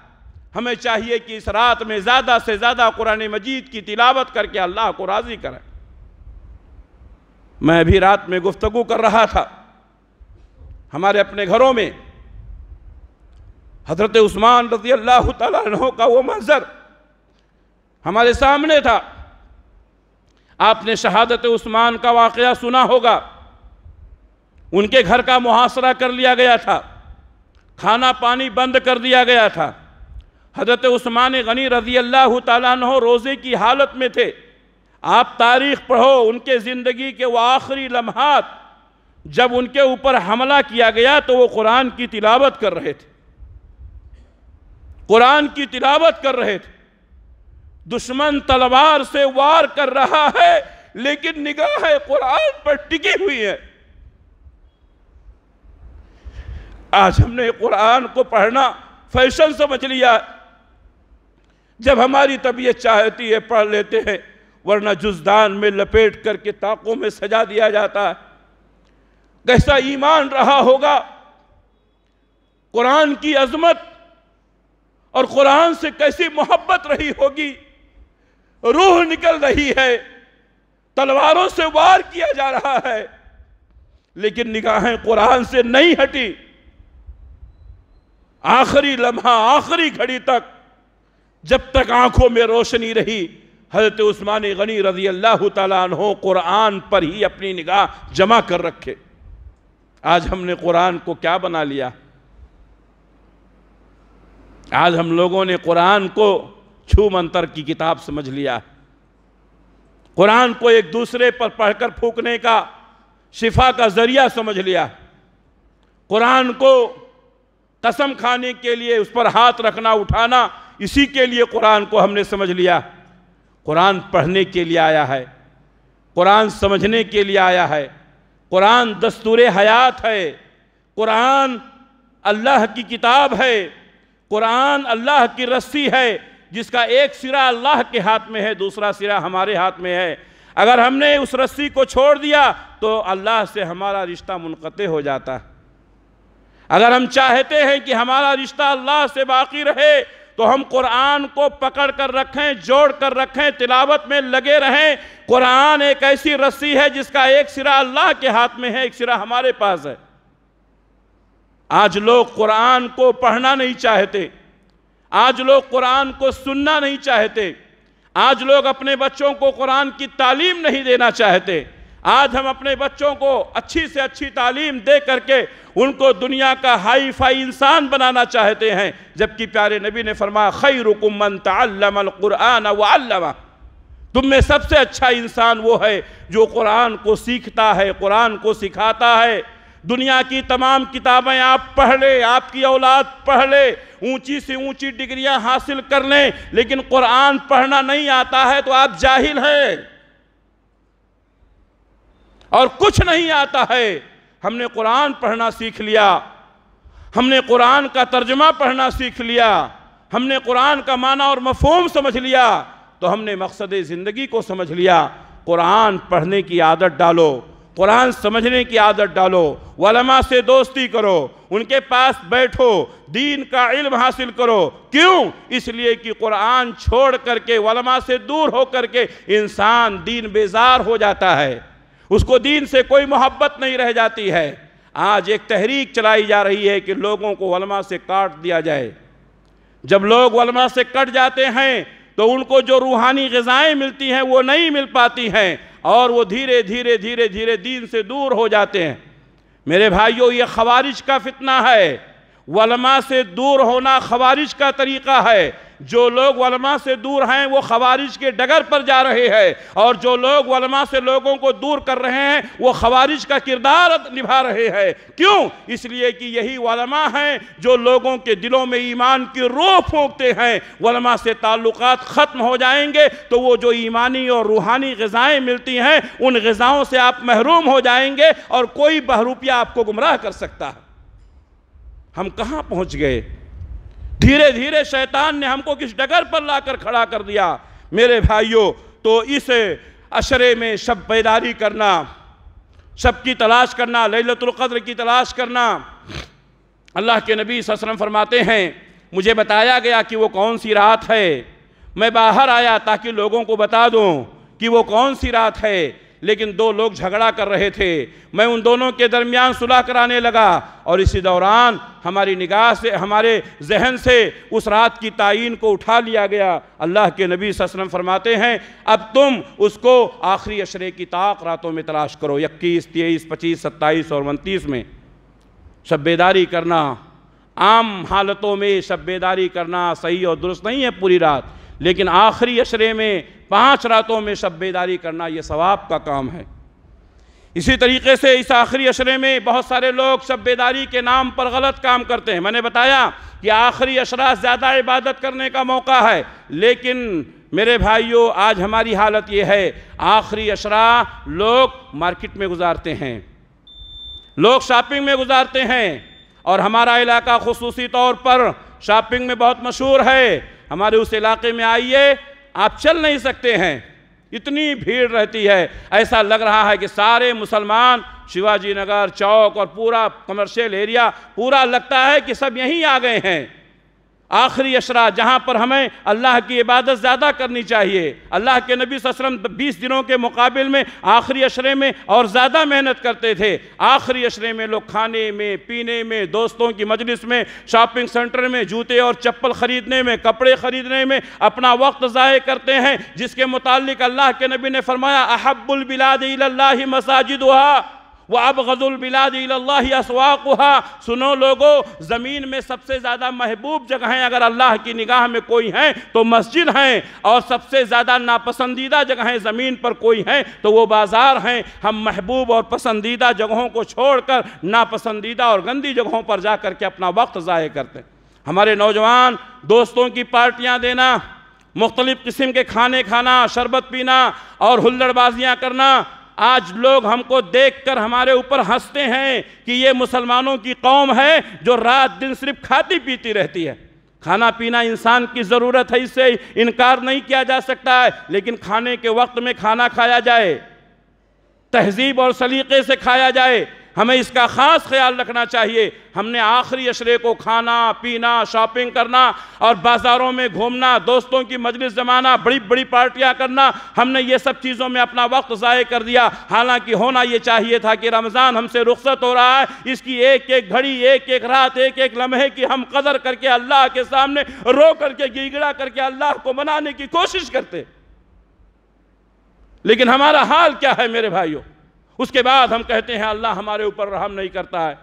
हमें चाहिए कि इस रात में ज़्यादा से ज़्यादा कुरान मजीद की तिलावत करके अल्लाह को राज़ी करें मैं भी रात में गुफ्तगु कर रहा था हमारे अपने घरों में हज़रत उस्मान रजी अल्लाह तहों का वो मंज़र हमारे सामने था आपने शहादत उस्मान का वाक़ सुना होगा उनके घर का मुहासरा कर लिया गया था खाना पानी बंद कर दिया गया था हजरत उस्मान गनी रजी अल्लाह तह रोज़े की हालत में थे आप तारीख़ पढ़ो उनके ज़िंदगी के वह आखिरी लम्हा जब उनके ऊपर हमला किया गया तो वो कुरान की तिलावत कर रहे थे कुरान की तिलावत कर रहे थे दुश्मन तलवार से वार कर रहा है लेकिन निगाह है कुरान पर टिकी हुई है आज हमने कुरान को पढ़ना फैशन समझ लिया है जब हमारी तबीयत चाहती है पढ़ लेते हैं वरना जुजदान में लपेट करके ताकों में सजा दिया जाता है कैसा ईमान रहा होगा कुरान की अजमत और कुरान से कैसी मोहब्बत रही होगी रूह निकल रही है तलवारों से वार किया जा रहा है लेकिन निगाहें कुरान से नहीं हटी आखिरी लम्हा आखिरी घड़ी तक जब तक आंखों में रोशनी रही हजरत उस्मान गनी रजी अल्लाह तहों कुरान पर ही अपनी निगाह जमा कर रखे आज हमने कुरान को क्या बना लिया आज हम लोगों ने कुरान को छू मंतर की किताब समझ लिया कुरान को एक दूसरे पर पढ़कर फूकने का शिफा का जरिया समझ लिया कुरान को कसम खाने के लिए उस पर हाथ रखना उठाना इसी के लिए कुरान को हमने समझ लिया कुरान पढ़ने के लिए आया है कुरान समझने के लिए आया है कुरान दस्तूर हयात है कुरान अल्लाह की किताब है कुरान अल्लाह की रस्सी है जिसका एक सिरा अल्लाह के हाथ में है दूसरा सिरा हमारे हाथ में है अगर हमने उस रस्सी को छोड़ दिया तो अल्लाह से हमारा रिश्ता मुनक़ हो जाता है अगर हम चाहते हैं कि हमारा रिश्ता अल्लाह से बाकी रहे तो हम कुरान को पकड़ कर रखें जोड़ कर रखें तिलावत में लगे रहें कुरान एक ऐसी रस्सी है जिसका एक सिरा अल्लाह के हाथ में है एक सिरा हमारे पास है आज लोग कुरान को पढ़ना नहीं चाहते आज लोग कुरान को सुनना नहीं चाहते आज लोग अपने बच्चों को कुरान की तालीम नहीं देना चाहते आज हम अपने बच्चों को अच्छी से अच्छी तालीम दे करके उनको दुनिया का हाई फाई इंसान बनाना चाहते हैं जबकि प्यारे नबी ने फरमाया खई रुकुमन तमकुरान वल्लमा तुम में सबसे अच्छा इंसान वो है जो कुरान को सीखता है कुरान को सिखाता है दुनिया की तमाम किताबें आप पढ़ लें आपकी औलाद पढ़ ले ऊंची से ऊंची डिग्रियां हासिल कर लें लेकिन कुरान पढ़ना नहीं आता है तो आप जाहिल हैं और कुछ नहीं आता है हमने कुरान पढ़ना सीख लिया हमने कुरान का तर्जमा पढ़ना सीख लिया हमने कुरान का माना और मफहम समझ लिया तो हमने मकसद ज़िंदगी को समझ लिया कुरान पढ़ने की आदत डालो कुरान समझने की आदत डालो वलमा से दोस्ती करो उनके पास बैठो दीन का इल्म हासिल करो क्यों इसलिए कि कुरान छोड़ करके वलमा से दूर होकर के इंसान दीन बेजार हो जाता है उसको दीन से कोई मोहब्बत नहीं रह जाती है आज एक तहरीक चलाई जा रही है कि लोगों को वलमा से काट दिया जाए जब लोग वलमा से कट जाते हैं तो उनको जो रूहानी गज़ाएँ मिलती हैं वो नहीं मिल पाती हैं और वो धीरे धीरे धीरे धीरे दीन से दूर हो जाते हैं मेरे भाइयों ये खबारिश का फितना है वलमा से दूर होना खबारिश का तरीक़ा है जो लोग वलमा से दूर हैं वो खबारिश के डगर पर जा रहे हैं और जो लोग वलमा से लोगों को दूर कर रहे हैं वो खबारिश का किरदार निभा रहे हैं क्यों इसलिए कि यही वलमा हैं जो लोगों के दिलों में ईमान की रोह फूकते हैं वलमा से ताल्लुक़ ख़त्म हो जाएंगे तो वो जो ईमानी और रूहानी गज़ाएँ मिलती हैं उन गज़ाओं से आप महरूम हो जाएंगे और कोई बहरूपिया आपको गुमराह कर सकता है हम कहाँ पहुँच गए धीरे धीरे शैतान ने हमको किस डगर पर लाकर खड़ा कर दिया मेरे भाइयों तो इस अशरे में शब बेदारी करना शब की तलाश करना लतुल्क़द्र की तलाश करना अल्लाह के नबी ससरम फरमाते हैं मुझे बताया गया कि वो कौन सी रात है मैं बाहर आया ताकि लोगों को बता दूं कि वो कौन सी रात है लेकिन दो लोग झगड़ा कर रहे थे मैं उन दोनों के दरमियान सुलह कराने लगा और इसी दौरान हमारी निगाह से हमारे जहन से उस रात की तयन को उठा लिया गया अल्लाह के नबी वसम फरमाते हैं अब तुम उसको आखिरी अशरे की ताक रातों में तलाश करो इक्कीस तेईस पच्चीस सत्ताईस और उनतीस में शब्बेदारी करना आम हालतों में शब्बेदारी करना सही और दुरुस्त नहीं है पूरी रात लेकिन आखिरी अशरे में पांच रातों में शब बेदारी करना यह सवाब का काम है इसी तरीके से इस आखिरी अशरे में बहुत सारे लोग शब बेदारी के नाम पर गलत काम करते हैं मैंने बताया कि आखिरी अशरा ज़्यादा इबादत करने का मौका है लेकिन मेरे भाइयों आज हमारी हालत ये है आखिरी अशरा लोग मार्केट में गुजारते हैं लोग शॉपिंग में गुजारते हैं और हमारा इलाका खसूसी तौर पर शॉपिंग में बहुत मशहूर है हमारे उस इलाके में आइए आप चल नहीं सकते हैं इतनी भीड़ रहती है ऐसा लग रहा है कि सारे मुसलमान शिवाजी नगर चौक और पूरा कमर्शियल एरिया पूरा लगता है कि सब यहीं आ गए हैं आखिरी अशरा जहाँ पर हमें अल्लाह की इबादत ज़्यादा करनी चाहिए अल्लाह के नबी वसम बीस दिनों के मुकाबले में आखिरी अशरे में और ज़्यादा मेहनत करते थे आखिरी अशरे में लोग खाने में पीने में दोस्तों की मजलिस में शॉपिंग सेंटर में जूते और चप्पल ख़रीदने में कपड़े ख़रीदने में अपना वक्त ज़ाय करते हैं जिसके मुतालिक अल्लाह के नबी ने फरमाया अहब्बुलबिलाद मसाजिद वह अब गज़ुलबिलादील्लासवाक़ा सुनो लोगो ज़मीन में सबसे ज़्यादा महबूब जगहें अगर अल्लाह की निगाह में कोई हैं तो मस्जिद हैं और सबसे ज़्यादा नापसंदीदा जगहें ज़मीन पर कोई हैं तो वो बाज़ार हैं हम महबूब और पसंदीदा जगहों को छोड़कर नापसंदीदा और गंदी जगहों पर जा कर के अपना वक्त ज़ाय करते हैं हमारे नौजवान दोस्तों की पार्टियाँ देना मुख्तलिफ़ किस्म के खाने खाना शरबत पीना और हुल्लड़बाजियाँ करना आज लोग हमको देखकर हमारे ऊपर हंसते हैं कि ये मुसलमानों की कौम है जो रात दिन सिर्फ खाती पीती रहती है खाना पीना इंसान की ज़रूरत है इससे इनकार नहीं किया जा सकता है लेकिन खाने के वक्त में खाना खाया जाए तहजीब और सलीके से खाया जाए हमें इसका ख़ास ख्याल रखना चाहिए हमने आखिरी अशरे को खाना पीना शॉपिंग करना और बाज़ारों में घूमना दोस्तों की मजलिस जमाना बड़ी बड़ी पार्टियां करना हमने ये सब चीज़ों में अपना वक्त ज़ाय कर दिया हालांकि होना ये चाहिए था कि रमज़ान हमसे रुख्सत हो रहा है इसकी एक एक घड़ी एक एक रात एक एक लम्हे की हम कदर करके अल्लाह के सामने रो करके गिगड़ा करके अल्लाह को मनाने की कोशिश करते लेकिन हमारा हाल क्या है मेरे भाइयों उसके बाद हम कहते हैं अल्लाह हमारे ऊपर रहम नहीं करता है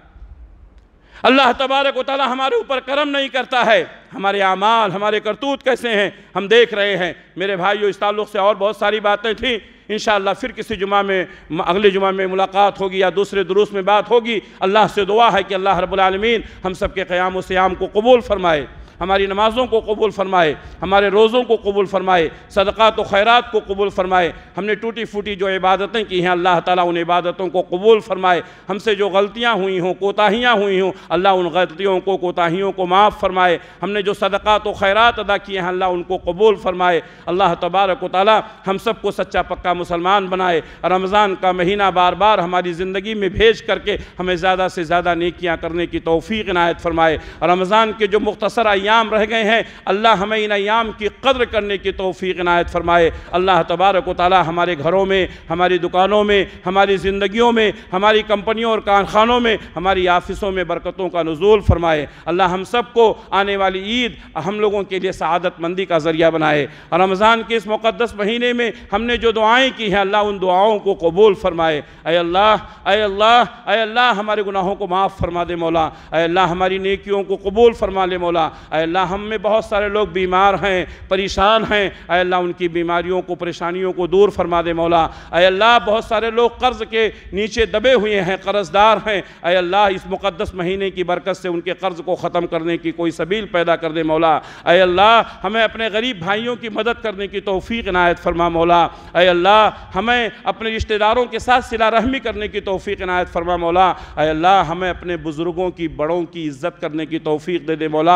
अल्लाह तबारक वाली हमारे ऊपर करम नहीं करता है हमारे अमाल हमारे करतूत कैसे हैं हम देख रहे हैं मेरे भाइयों इस ताल्लुक़ से और बहुत सारी बातें थीं इन फिर किसी जुमा में अगले जुमा में मुलाकात होगी या दूसरे दुरुस में बात होगी अल्लाह से दुआ है कि अल्लाह रबालमीन हम सब के क़्याम व श्याम को कबूल फरमाए हमारी नमाज़ों को कबूल फरमाए हमारे रोज़ों को कबूल फरमाए सदक़ात खैरात को कबूल फरमाए हमने टूटी फूटी जो इबादतें की हैं अल्लाह ताला उन इबादतों को कबूल फरमाए हमसे जो गलतियाँ हुई हों कोताहियाँ हुई हों अल्लाह उन गलतियों को कोताहियों को माफ़ फरमाए हमने जो सदक़ात खैरात अदा किए हैं अल्लाह उनको कबूल फरमाए अल्लाह तबारक ताली हम सबको सच्चा पक्का मुसलमान बनाए रमज़ान का महीना बार बार हमारी ज़िंदगी में भेज करके हमें ज़्यादा से ज़्यादा नेकियाँ करने की तोफ़ी इनायत फरमाए रमज़ान के जो मुख्तसर आई अयाम रह गए हैं अल्लाह हमें इन अयाम की कदर करने की तोफ़ी इनायत फ़रमाए अल्लाह तबारक वाली हमारे घरों में हमारी दुकानों में हमारी ज़िंदगियों में हमारी कंपनियों और कारखानों में हमारी आफिसों में बरकतों का नजूल फ़रमाए अल्लाह हम सब को आने वाली ईद हम लोगों के लिए शहादतमंदी का ज़रिया बनाए रमज़ान के इस मुक़दस महीने में हमने जो दुआएँ की हैं अल्लाह उन दुआओं को कबूल फ़रमाए अय अल्लाह अय अल्लाह अय अल्लाह हमारे गुनाहों को माफ़ फरमा दे मौला अल्लाह हमारी नेकियों को कबूल फरमा ले मौला अल्लाह हम में बहुत सारे लोग बीमार हैं परेशान हैं अल्लाह उनकी बीमारियों को परेशानियों को दूर फरमा दे मौला अल्लाह बहुत सारे लोग कर्ज के नीचे दबे हुए हैं कर्जदार हैं अल्लाह इस मुक़दस महीने की बरकत से उनके कर्ज को ख़त्म करने की कोई सबील पैदा कर दे मौला अल्लाह हमें अपने गरीब भाइयों की मदद करने की तोफ़ी नायत फरमा मौला अल्लाह हमें अपने रिश्तेदारों के साथ सिला रहमी करने की तोफ़ी नायत फरमा मौला अल्लाह हमें अपने बुज़ुर्गों की बड़ों की इज़्ज़त करने की तोफ़ी दे दे मौला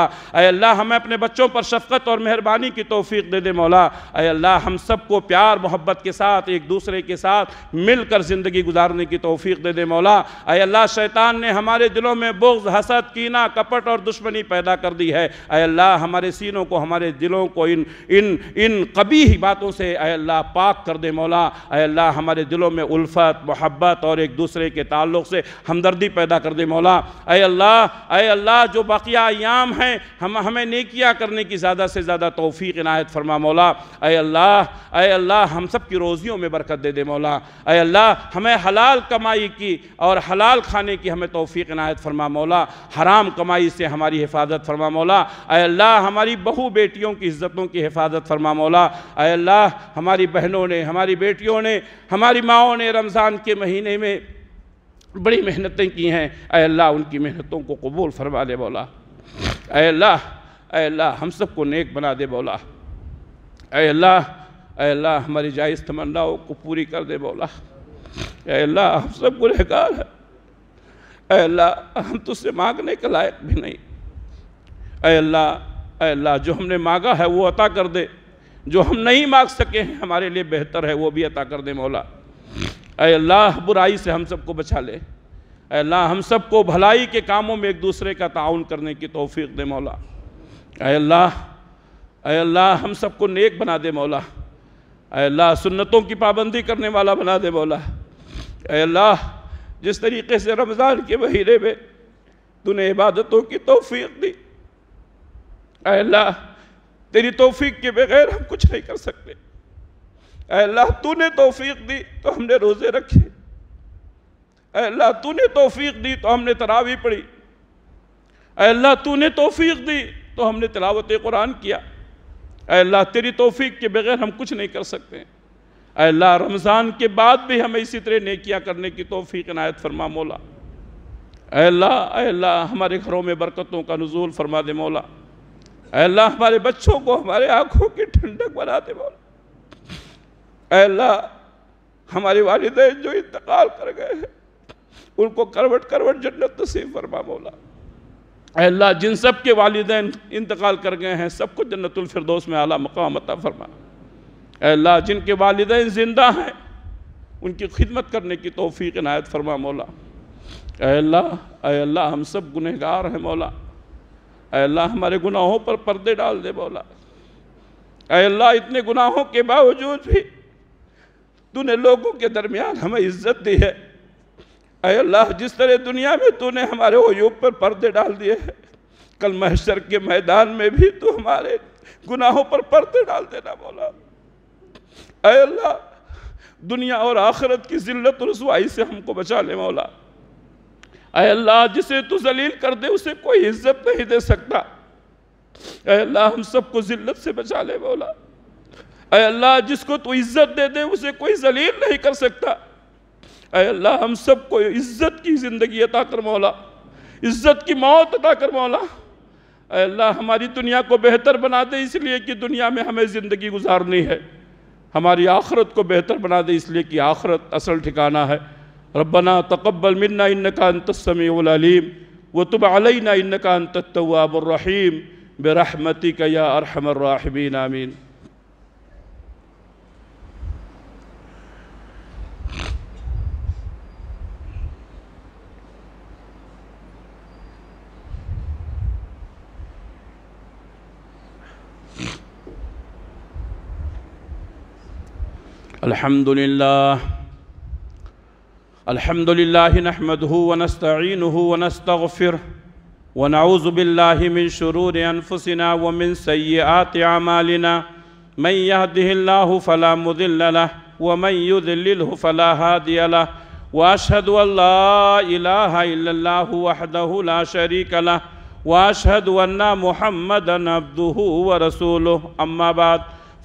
अल्लाह हमें अपने बच्चों पर शफकत और मेहरबानी की तोफ़ी दे दे मौला अल्लाह हम सबको प्यार मोहब्बत के साथ एक दूसरे के साथ मिलकर ज़िंदगी गुजारने की तोफ़ी दे दे मौला अल्लाह शैतान ने हमारे दिलों में बुग्ज हसद कीना कपट और दुश्मनी पैदा कर दी है अल्लाह हमारे सीनों को हमारे दिलों को इन इन इन कभी ही बातों से अल्लाह पाक कर दे मौला अल्लाह हमारे दिलों में उल्फत मोहब्बत और एक दूसरे के ताल्लुक से हमदर्दी पैदा कर दे मौला अल्लाह अल्लाह जो बाक़िया अयाम हैं हम हमें नेकिया करने की ज़्यादा से ज़्यादा तोफ़ी इनायत फरमा मौला अय अल्लाह अय अल्लाह हम सब की रोज़ियों में बरकत दे दे मौला अय अल्लाह हमें हलाल कमाई की और हलाल खाने की हमें तोफ़ी इनायत फरमा मौला हराम कमाई से हमारी हिफाजत फरमा मौला अय अल्लाह हमारी बहू बेटियों की इज़्ज़तों की हिफाजत फरमा मौला अय अल्लाह हमारी बहनों ने हमारी बेटियों ने हमारी माओ ने रमज़ान के महीने में बड़ी मेहनतें की हैं अल्लाह उनकी मेहनतों को कबूल फरमा दे मौला अल्लाह अल्लाह हम सबको नेक बना दे बोला अल्लाह अल्लाह हमारी जायज़ तमन्नाओं को पूरी कर दे बोला अल्लाह हम सब गुनहगार है अल्लाह हम तुझसे मांगने के लायक भी नहीं अल्लाह अल्लाह जो हमने मांगा है वो अता कर दे जो हम नहीं मांग सके हैं हमारे लिए बेहतर है वो भी अता कर दे मौला अल्लाह बुराई से हम सबको बचा ले अल्लाह हम को भलाई के कामों में एक दूसरे का ताउन करने की तोफ़ी दे मौला अल्लाह अल्लाह हम को नेक बना दे मौला अल्लाह सुन्नतों की पाबंदी करने वाला बना दे मौला अल्लाह जिस तरीके से रमज़ान के महीने में तूने इबादतों की तोफ़ी दी अल्लाह तेरी तोफ़ी के बगैर हम कुछ नहीं कर सकते अल्लाह तूने तोफ़ी दी तो हमने रोज़े रखे अल्लाह तूने तोफीक दी तो हमने तरावी पढ़ी अल्लाह तूने तोफीक दी तो हमने तलावत कुरान किया अल्लाह तेरी तोफ़ी के बगैर हम कुछ नहीं कर सकते अल्लाह रमज़ान के बाद भी हमें इसी तरह नेकियां करने की तोफ़ी इनायत फरमा मौला अल्लाह अल्लाह हमारे घरों में बरकतों का नजूल फरमा दे मौला अल्लाह हमारे बच्चों को हमारे आँखों की ठंडक बना दे मौला अल्लाह हमारे वालदे जो इंतकाल कर गए हैं उनको करवट करवट जन्नत नसीब फरमा मौला अल्लाह जिन सब के वालदे इंतकाल कर गए हैं सबको जन्नतफरदोस में आला मकाम अता फरमा अल्लाह जिनके वालदे ज़िंदा हैं उनकी खिदमत करने की तोफ़ी इनायत फरमा मौला अल्लाह अल्लाह हम सब गुनहगार हैं मौला अल्लाह हमारे गुनाहों पर पर्दे डाल दे मौला अल्लाह इतने गुनाहों के बावजूद भी तूने लोगों के दरमियान हमें इज्जत दी है अल्लाह जिस तरह दुनिया में तूने हमारे वयूब पर पर्दे डाल दिए हैं कल महशर के मैदान में भी तू हमारे गुनाहों पर पर्दे डाल देना बोला अल्लाह दुनिया और आखरत की जिल्लत रसवाई से हमको बचा ले मौला अल्लाह जिसे तू जलील कर दे उसे कोई इज्जत नहीं दे सकता अल्लाह हम सबको जिल्लत से बचा ले मौला अल्लाह जिसको तू इज्जत दे दे उसे कोई जलील नहीं कर सकता अल्लाह हम सब को इज़्ज़त की ज़िंदगी अता कर मौला इज़्ज़त की मौत अता कर मौला अल्लाह हमारी दुनिया को बेहतर बना दे इसलिए कि दुनिया में हमें ज़िंदगी गुजारनी है हमारी आखरत को बेहतर बना दे इसलिए कि आखरत असल ठिकाना है रबना तकबल मन्ना इन का अंतसमीम व तुब अलना इन का अंतवाबरहीम बरहमती का या अरहमर्राहमीन आमीन الحمد لله الحمد لله نحمده ونستعينه ونستغفره ونعوذ بالله من شرور أنفسنا ومن سيئات أعمالنا من يهده الله فلا مضل له ومن يذلله فلا هادي له وأشهد أن لا إله إلا الله وحده لا شريك له وأشهد أن محمدا عبده ورسوله أما بعد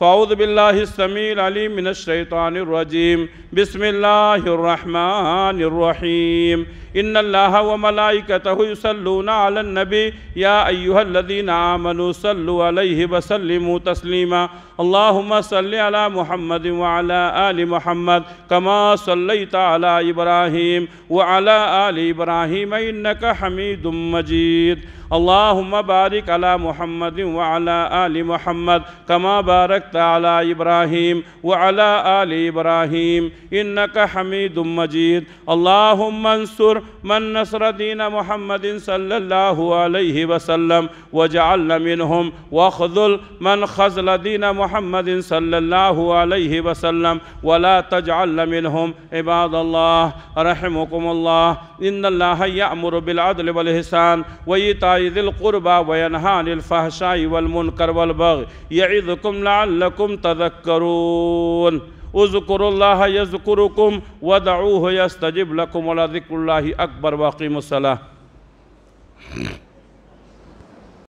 फ़ाउद बिल्लासमीमिनशैतानरजीम बसमीम इन्ला वमलाइकतलून नबी या अयुहल्लिन आमनु सल्लु अलैहि वसलम तस्लीमा اللهم صل على محمد وعلى آل محمد كما صليت على إبراهيم وعلى آل إبراهيم إنك حميد مجيد اللهم بارك على محمد وعلى آل محمد كما باركت على إبراهيم وعلى آل إبراهيم إنك حميد مجيد اللهم انصر من نصر دين محمد صلى الله عليه وسلم وجعلنا منهم واخذل من خذل دين محمد محمد صلى الله عليه وسلم ولا تجعل منهم عباد الله رحمكم الله إن الله يأمر بالعدل والإحسان وإيتاء ذي القربى وينهى عن الفحشاء والمنكر والبغي يعظكم لعلكم تذكرون اذكروا الله يذكركم ودعوه يستجب لكم ولذكر الله أكبر واقيموا الصلاة